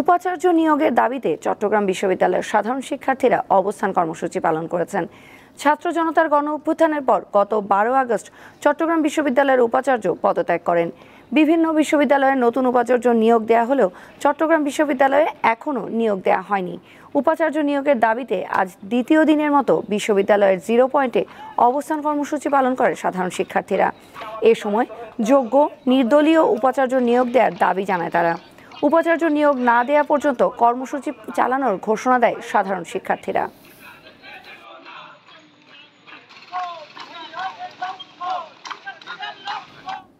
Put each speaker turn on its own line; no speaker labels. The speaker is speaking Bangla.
উপাচার্য নিয়োগের দাবিতে চট্টগ্রাম বিশ্ববিদ্যালয়ের সাধারণ শিক্ষার্থীরা অবস্থান কর্মসূচি পালন করেছেন ছাত্র জনতার গণ অভ্যুত্থানের পর গত বারো আগস্ট চট্টগ্রাম বিশ্ববিদ্যালয়ের উপাচার্য পদত্যাগ করেন বিভিন্ন বিশ্ববিদ্যালয়ের নতুন উপাচার্য নিয়োগ দেওয়া হলেও চট্টগ্রাম বিশ্ববিদ্যালয়ে এখনও নিয়োগ দেওয়া হয়নি উপাচার্য নিয়োগের দাবিতে আজ দ্বিতীয় দিনের মতো বিশ্ববিদ্যালয়ের জিরো পয়েন্টে অবস্থান কর্মসূচি পালন করে সাধারণ শিক্ষার্থীরা এ সময় যোগ্য নির্দলীয় উপাচার্য নিয়োগ দেওয়ার দাবি জানায় তারা উপাচার্য নিয়োগ না দেয়া পর্যন্ত কর্মসূচি চালানোর ঘোষণা দেয় সাধারণ শিক্ষার্থীরা